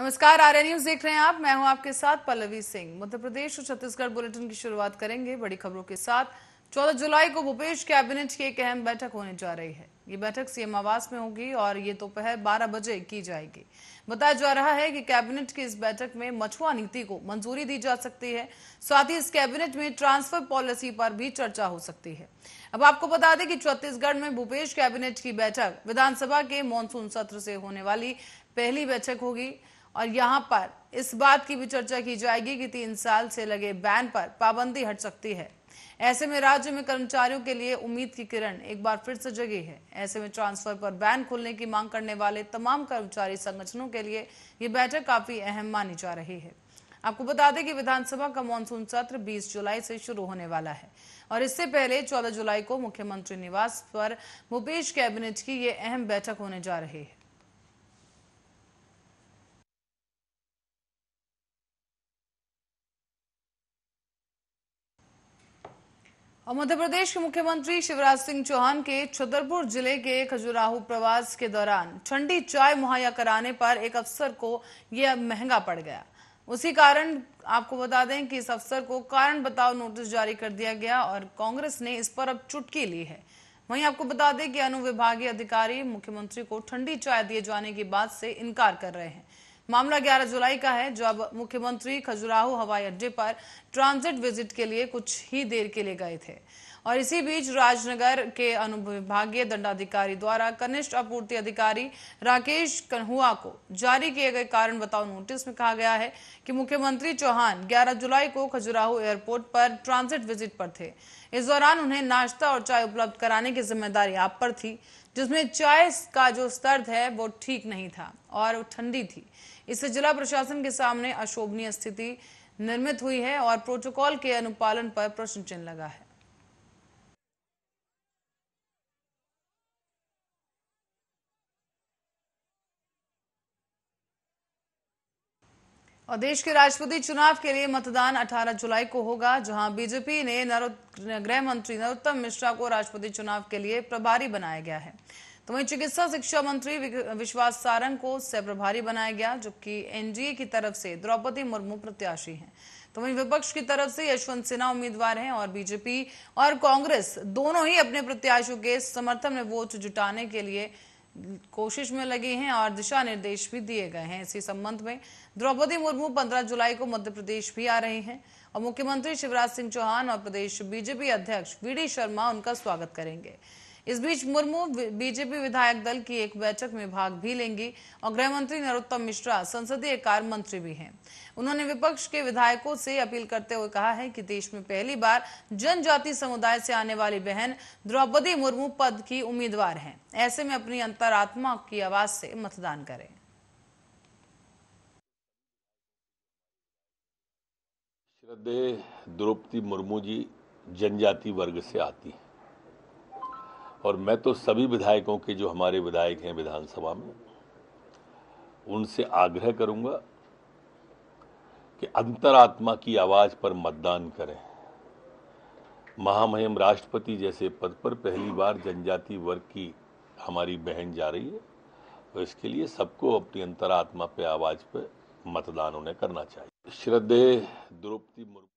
नमस्कार R news देख रहे हैं आप मैं हूं आपके साथ पल्लवी सिंह मध्य प्रदेश और छत्तीसगढ़ बुलेटिन की शुरुआत करेंगे बड़ी खबरों के साथ 14 जुलाई को भूपेश कैबिनेट की एक अहम बैठक होने जा रही है ये बैठक सीएम आवास में होगी और ये दोपहर तो बारह बजे की जाएगी बताया जा रहा है कि कैबिनेट की इस बैठक में मछुआ नीति को मंजूरी दी जा सकती है साथ ही इस कैबिनेट में ट्रांसफर पॉलिसी पर भी चर्चा हो सकती है अब आपको बता दें कि छत्तीसगढ़ में भूपेश कैबिनेट की बैठक विधानसभा के मानसून सत्र से होने वाली पहली बैठक होगी और यहाँ पर इस बात की भी चर्चा की जाएगी कि तीन साल से लगे बैन पर पाबंदी हट सकती है ऐसे में राज्य में कर्मचारियों के लिए उम्मीद की किरण एक बार फिर से जगी है ऐसे में ट्रांसफर पर बैन खोलने की मांग करने वाले तमाम कर्मचारी संगठनों के लिए ये बैठक काफी अहम मानी जा रही है आपको बता दें कि विधानसभा का मानसून सत्र 20 जुलाई से शुरू होने वाला है और इससे पहले 14 जुलाई को मुख्यमंत्री निवास पर भूपेश कैबिनेट की ये अहम बैठक होने जा रही है और मध्य प्रदेश के मुख्यमंत्री शिवराज सिंह चौहान के छतरपुर जिले के खजुराहो प्रवास के दौरान ठंडी चाय मुहैया कराने पर एक अफसर को यह महंगा पड़ गया उसी कारण आपको बता दें कि इस अफसर को कारण बताओ नोटिस जारी कर दिया गया और कांग्रेस ने इस पर अब चुटकी ली है वहीं आपको बता दें कि अनुविभागीय अधिकारी मुख्यमंत्री को ठंडी चाय दिए जाने की बात से इनकार कर रहे हैं मामला 11 जुलाई का है जब मुख्यमंत्री खजुराहो हवाई अड्डे पर ट्रांजिट विजिट के लिए कुछ ही देर के लिए गए थे और इसी बीच राजनगर के अनुविभागीय दंडाधिकारी द्वारा कनिष्ठ आपूर्ति अधिकारी राकेश कन्हुआ को जारी किए गए कारण बताओ नोटिस में कहा गया है कि मुख्यमंत्री चौहान 11 जुलाई को खजुराहो एयरपोर्ट पर ट्रांसिट विजिट पर थे इस दौरान उन्हें नाश्ता और चाय उपलब्ध कराने की जिम्मेदारी आप पर थी जिसमें चाय का जो स्तर है वो ठीक नहीं था और ठंडी थी इससे जिला प्रशासन के सामने अशोभनीय स्थिति निर्मित हुई है और प्रोटोकॉल के अनुपालन पर प्रश्न चिन्ह लगा है और देश के राष्ट्रपति चुनाव के लिए मतदान 18 जुलाई को होगा जहां बीजेपी ने गृह मंत्री नरोत्तम मिश्रा को राष्ट्रपति चुनाव के लिए प्रभारी बनाया गया है तो वहीं चिकित्सा शिक्षा मंत्री विश्वास सारंग को सह प्रभारी बनाया गया जबकि एनडीए की तरफ से द्रौपदी मुर्मू प्रत्याशी हैं तो वहीं विपक्ष की तरफ से यशवंत सिन्हा उम्मीदवार हैं और बीजेपी और कांग्रेस दोनों ही अपने प्रत्याशियों के समर्थन में वोट जुटाने के लिए कोशिश में लगे हैं और दिशा निर्देश भी दिए गए हैं इसी संबंध में द्रौपदी मुर्मू 15 जुलाई को मध्य प्रदेश भी आ रहे हैं और मुख्यमंत्री शिवराज सिंह चौहान और प्रदेश बीजेपी अध्यक्ष वी शर्मा उनका स्वागत करेंगे इस बीच मुर्मू बीजेपी विधायक दल की एक बैठक में भाग भी लेंगी और गृह मंत्री नरोत्तम मिश्रा संसदीय कार्य मंत्री भी हैं उन्होंने विपक्ष के विधायकों से अपील करते हुए कहा है कि देश में पहली बार जनजाति समुदाय से आने वाली बहन द्रौपदी मुर्मू पद की उम्मीदवार है ऐसे में अपनी अंतरात्मा की आवाज से मतदान करें द्रौपदी मुर्मू जी जनजाति वर्ग से आती हैं और मैं तो सभी विधायकों के जो हमारे विधायक हैं विधानसभा में उनसे आग्रह करूंगा कि अंतरात्मा की आवाज़ पर मतदान करें महामहिम राष्ट्रपति जैसे पद पर पहली बार जनजाति वर्ग की हमारी बहन जा रही है तो इसके लिए सबको अपनी अंतरात्मा पे आवाज़ पे मतदान उन्हें करना चाहिए श्रद्धे द्रौपदी मुर्मू